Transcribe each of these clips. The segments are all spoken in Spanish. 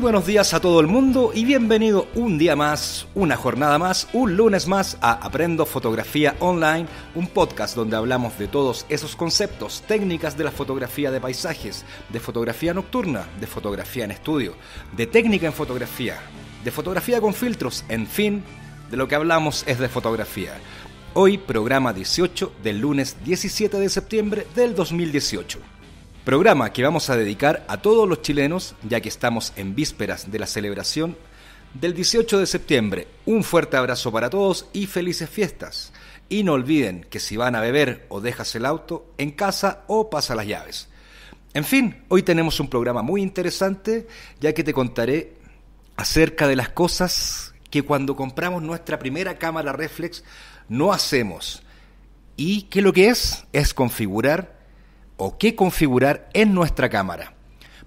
buenos días a todo el mundo y bienvenido un día más, una jornada más, un lunes más a Aprendo Fotografía Online, un podcast donde hablamos de todos esos conceptos, técnicas de la fotografía de paisajes, de fotografía nocturna, de fotografía en estudio, de técnica en fotografía, de fotografía con filtros, en fin, de lo que hablamos es de fotografía. Hoy programa 18 del lunes 17 de septiembre del 2018. Programa que vamos a dedicar a todos los chilenos, ya que estamos en vísperas de la celebración del 18 de septiembre. Un fuerte abrazo para todos y felices fiestas. Y no olviden que si van a beber o dejas el auto en casa o pasa las llaves. En fin, hoy tenemos un programa muy interesante ya que te contaré acerca de las cosas que cuando compramos nuestra primera cámara reflex no hacemos. ¿Y que lo que es? Es configurar o qué configurar en nuestra cámara.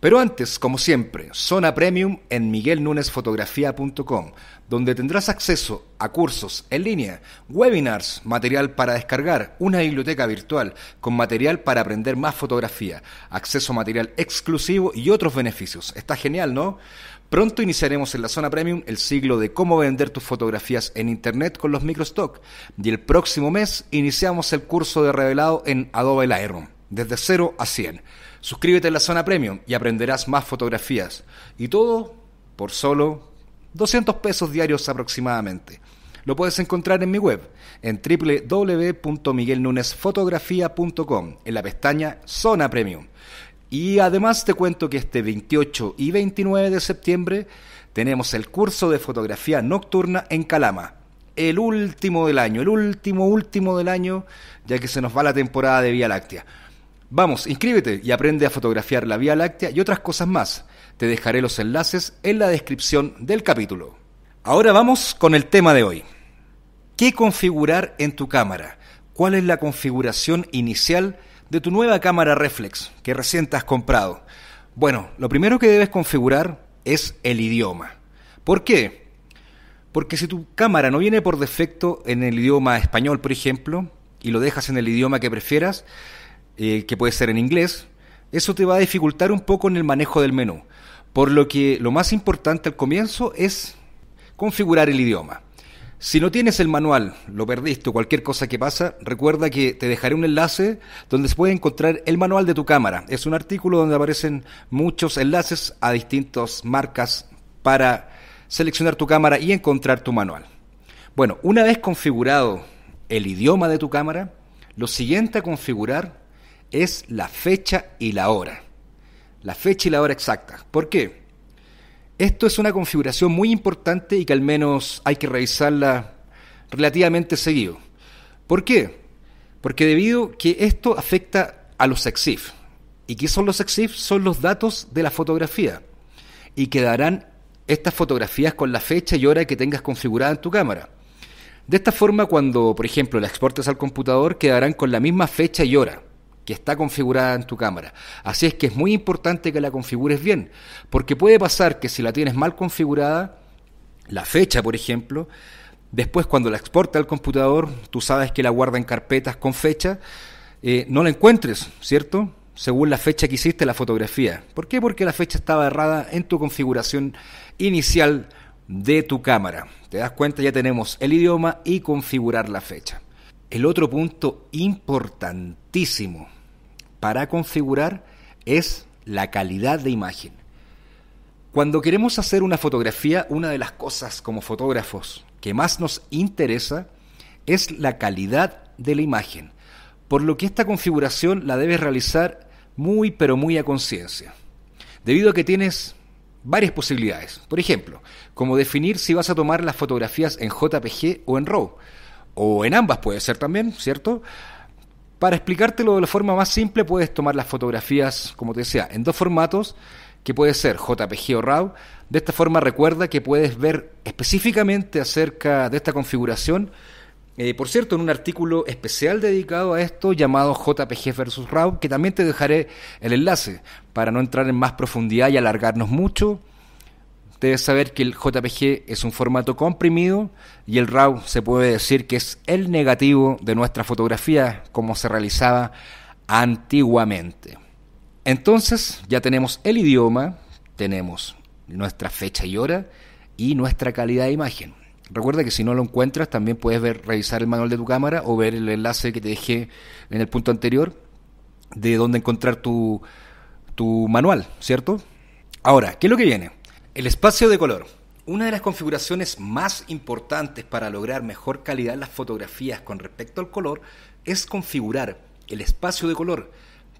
Pero antes, como siempre, zona premium en miguelnunesfotografía.com, donde tendrás acceso a cursos en línea, webinars, material para descargar, una biblioteca virtual con material para aprender más fotografía, acceso a material exclusivo y otros beneficios. Está genial, ¿no? Pronto iniciaremos en la zona premium el ciclo de cómo vender tus fotografías en internet con los microstock y el próximo mes iniciamos el curso de revelado en Adobe Lightroom desde 0 a 100. Suscríbete en la zona premium y aprenderás más fotografías. Y todo por solo 200 pesos diarios aproximadamente. Lo puedes encontrar en mi web, en www.miguelnunesfotografía.com, en la pestaña Zona Premium. Y además te cuento que este 28 y 29 de septiembre tenemos el curso de fotografía nocturna en Calama. El último del año, el último, último del año, ya que se nos va la temporada de Vía Láctea. Vamos, inscríbete y aprende a fotografiar la Vía Láctea y otras cosas más. Te dejaré los enlaces en la descripción del capítulo. Ahora vamos con el tema de hoy. ¿Qué configurar en tu cámara? ¿Cuál es la configuración inicial de tu nueva cámara reflex que recién te has comprado? Bueno, lo primero que debes configurar es el idioma. ¿Por qué? Porque si tu cámara no viene por defecto en el idioma español, por ejemplo, y lo dejas en el idioma que prefieras, eh, que puede ser en inglés, eso te va a dificultar un poco en el manejo del menú. Por lo que lo más importante al comienzo es configurar el idioma. Si no tienes el manual, lo perdiste o cualquier cosa que pasa, recuerda que te dejaré un enlace donde se puede encontrar el manual de tu cámara. Es un artículo donde aparecen muchos enlaces a distintas marcas para seleccionar tu cámara y encontrar tu manual. Bueno, una vez configurado el idioma de tu cámara, lo siguiente a configurar es la fecha y la hora. La fecha y la hora exacta. ¿Por qué? Esto es una configuración muy importante y que al menos hay que revisarla relativamente seguido. ¿Por qué? Porque debido que esto afecta a los EXIF. ¿Y qué son los EXIF? Son los datos de la fotografía. Y quedarán estas fotografías con la fecha y hora que tengas configurada en tu cámara. De esta forma, cuando, por ejemplo, la exportes al computador, quedarán con la misma fecha y hora está configurada en tu cámara. Así es que es muy importante que la configures bien, porque puede pasar que si la tienes mal configurada, la fecha, por ejemplo, después cuando la exporta al computador, tú sabes que la guarda en carpetas con fecha, eh, no la encuentres, ¿cierto? Según la fecha que hiciste la fotografía. ¿Por qué? Porque la fecha estaba errada en tu configuración inicial de tu cámara. Te das cuenta, ya tenemos el idioma y configurar la fecha. El otro punto importantísimo para configurar es la calidad de imagen. Cuando queremos hacer una fotografía, una de las cosas como fotógrafos que más nos interesa es la calidad de la imagen, por lo que esta configuración la debes realizar muy pero muy a conciencia, debido a que tienes varias posibilidades. Por ejemplo, como definir si vas a tomar las fotografías en JPG o en RAW, o en ambas puede ser también, ¿cierto? Para explicártelo de la forma más simple, puedes tomar las fotografías, como te decía, en dos formatos, que puede ser JPG o RAW. De esta forma recuerda que puedes ver específicamente acerca de esta configuración, eh, por cierto, en un artículo especial dedicado a esto llamado JPG versus RAW, que también te dejaré el enlace para no entrar en más profundidad y alargarnos mucho. Debes saber que el JPG es un formato comprimido y el RAW se puede decir que es el negativo de nuestra fotografía como se realizaba antiguamente. Entonces ya tenemos el idioma, tenemos nuestra fecha y hora y nuestra calidad de imagen. Recuerda que si no lo encuentras también puedes ver, revisar el manual de tu cámara o ver el enlace que te dejé en el punto anterior de dónde encontrar tu, tu manual, ¿cierto? Ahora, ¿qué es lo que viene? El espacio de color. Una de las configuraciones más importantes para lograr mejor calidad en las fotografías con respecto al color es configurar el espacio de color.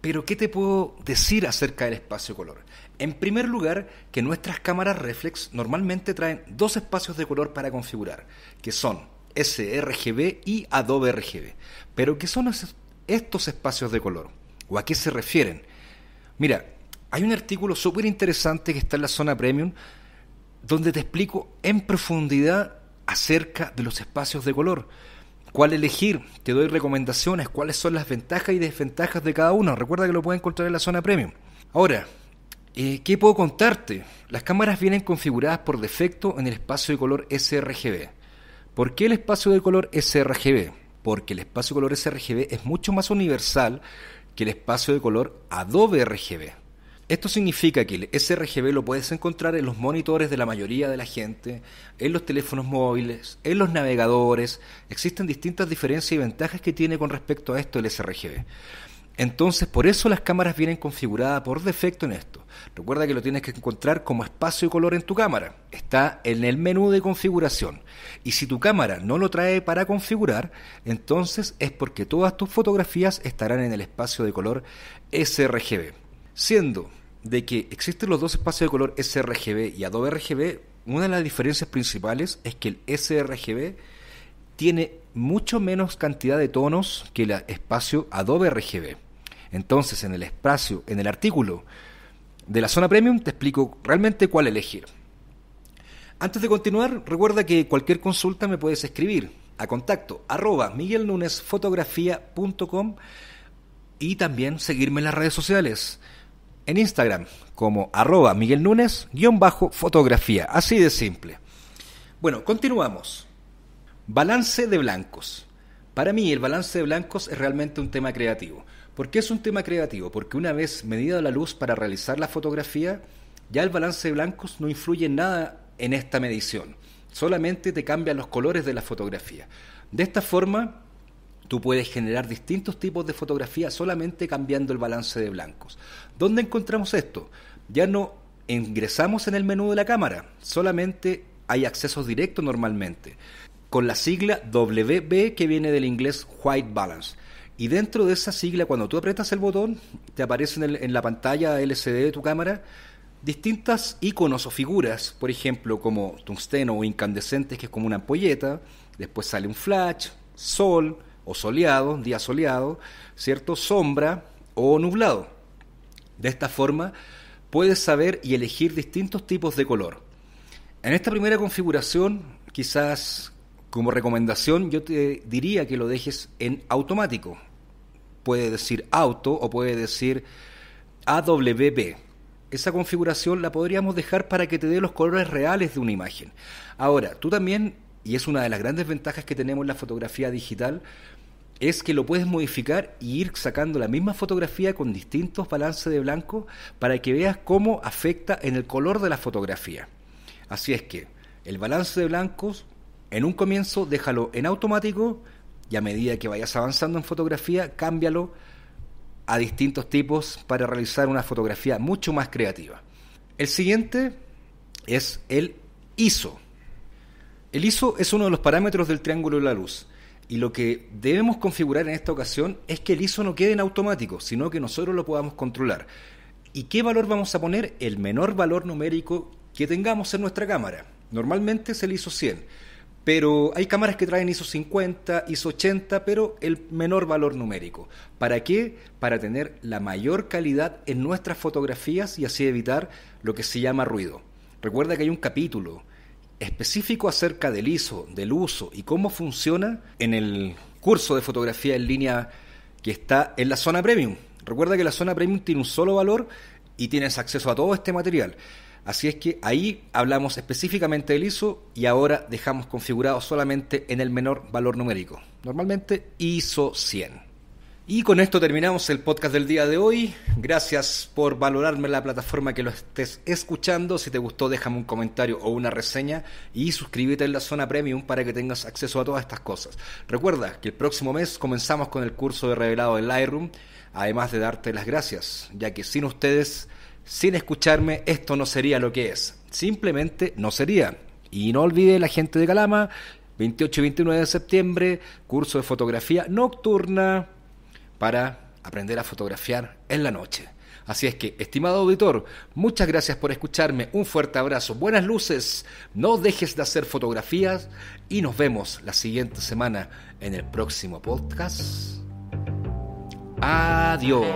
Pero ¿qué te puedo decir acerca del espacio de color? En primer lugar, que nuestras cámaras reflex normalmente traen dos espacios de color para configurar, que son sRGB y Adobe RGB. Pero ¿qué son estos espacios de color? ¿O a qué se refieren? Mira, hay un artículo súper interesante que está en la zona premium donde te explico en profundidad acerca de los espacios de color. ¿Cuál elegir? Te doy recomendaciones, cuáles son las ventajas y desventajas de cada uno. Recuerda que lo puedes encontrar en la zona premium. Ahora, eh, ¿qué puedo contarte? Las cámaras vienen configuradas por defecto en el espacio de color sRGB. ¿Por qué el espacio de color sRGB? Porque el espacio de color sRGB es mucho más universal que el espacio de color Adobe RGB. Esto significa que el sRGB lo puedes encontrar en los monitores de la mayoría de la gente, en los teléfonos móviles, en los navegadores. Existen distintas diferencias y ventajas que tiene con respecto a esto el sRGB. Entonces, por eso las cámaras vienen configuradas por defecto en esto. Recuerda que lo tienes que encontrar como espacio de color en tu cámara. Está en el menú de configuración. Y si tu cámara no lo trae para configurar, entonces es porque todas tus fotografías estarán en el espacio de color sRGB, siendo de que existen los dos espacios de color sRGB y Adobe RGB, una de las diferencias principales es que el sRGB tiene mucho menos cantidad de tonos que el espacio Adobe RGB. Entonces, en el espacio, en el artículo de la zona premium, te explico realmente cuál elegir. Antes de continuar, recuerda que cualquier consulta me puedes escribir a contacto arroba y también seguirme en las redes sociales en Instagram como arroba Miguel Núñez, bajo fotografía. Así de simple. Bueno, continuamos. Balance de blancos. Para mí el balance de blancos es realmente un tema creativo. ¿Por qué es un tema creativo? Porque una vez medida la luz para realizar la fotografía, ya el balance de blancos no influye nada en esta medición. Solamente te cambian los colores de la fotografía. De esta forma, Tú puedes generar distintos tipos de fotografía solamente cambiando el balance de blancos. ¿Dónde encontramos esto? Ya no ingresamos en el menú de la cámara, solamente hay accesos directos normalmente, con la sigla WB que viene del inglés White Balance. Y dentro de esa sigla, cuando tú aprietas el botón, te aparecen en, la pantalla LCD de tu cámara distintas iconos o figuras, por ejemplo, como tungsteno o incandescentes, que es como una ampolleta, después sale un flash, sol, o soleado, día soleado, ¿cierto? Sombra o nublado. De esta forma puedes saber y elegir distintos tipos de color. En esta primera configuración, quizás como recomendación, yo te diría que lo dejes en automático. Puede decir auto o puede decir AWB. Esa configuración la podríamos dejar para que te dé los colores reales de una imagen. Ahora, tú también y es una de las grandes ventajas que tenemos en la fotografía digital, es que lo puedes modificar y ir sacando la misma fotografía con distintos balances de blanco para que veas cómo afecta en el color de la fotografía. Así es que el balance de blancos, en un comienzo déjalo en automático y a medida que vayas avanzando en fotografía, cámbialo a distintos tipos para realizar una fotografía mucho más creativa. El siguiente es el ISO. El ISO es uno de los parámetros del triángulo de la luz. Y lo que debemos configurar en esta ocasión es que el ISO no quede en automático, sino que nosotros lo podamos controlar. ¿Y qué valor vamos a poner? El menor valor numérico que tengamos en nuestra cámara. Normalmente es el ISO 100, pero hay cámaras que traen ISO 50, ISO 80, pero el menor valor numérico. ¿Para qué? Para tener la mayor calidad en nuestras fotografías y así evitar lo que se llama ruido. Recuerda que hay un capítulo específico acerca del ISO, del uso y cómo funciona en el curso de fotografía en línea que está en la zona premium. Recuerda que la zona premium tiene un solo valor y tienes acceso a todo este material. Así es que ahí hablamos específicamente del ISO y ahora dejamos configurado solamente en el menor valor numérico, normalmente ISO 100. Y con esto terminamos el podcast del día de hoy. Gracias por valorarme la plataforma que lo estés escuchando. Si te gustó, déjame un comentario o una reseña y suscríbete en la zona premium para que tengas acceso a todas estas cosas. Recuerda que el próximo mes comenzamos con el curso de revelado de Lightroom, además de darte las gracias, ya que sin ustedes, sin escucharme, esto no sería lo que es. Simplemente no sería. Y no olvide la gente de Calama, 28 y 29 de septiembre, curso de fotografía nocturna para aprender a fotografiar en la noche. Así es que, estimado auditor, muchas gracias por escucharme, un fuerte abrazo, buenas luces, no dejes de hacer fotografías y nos vemos la siguiente semana en el próximo podcast. Adiós.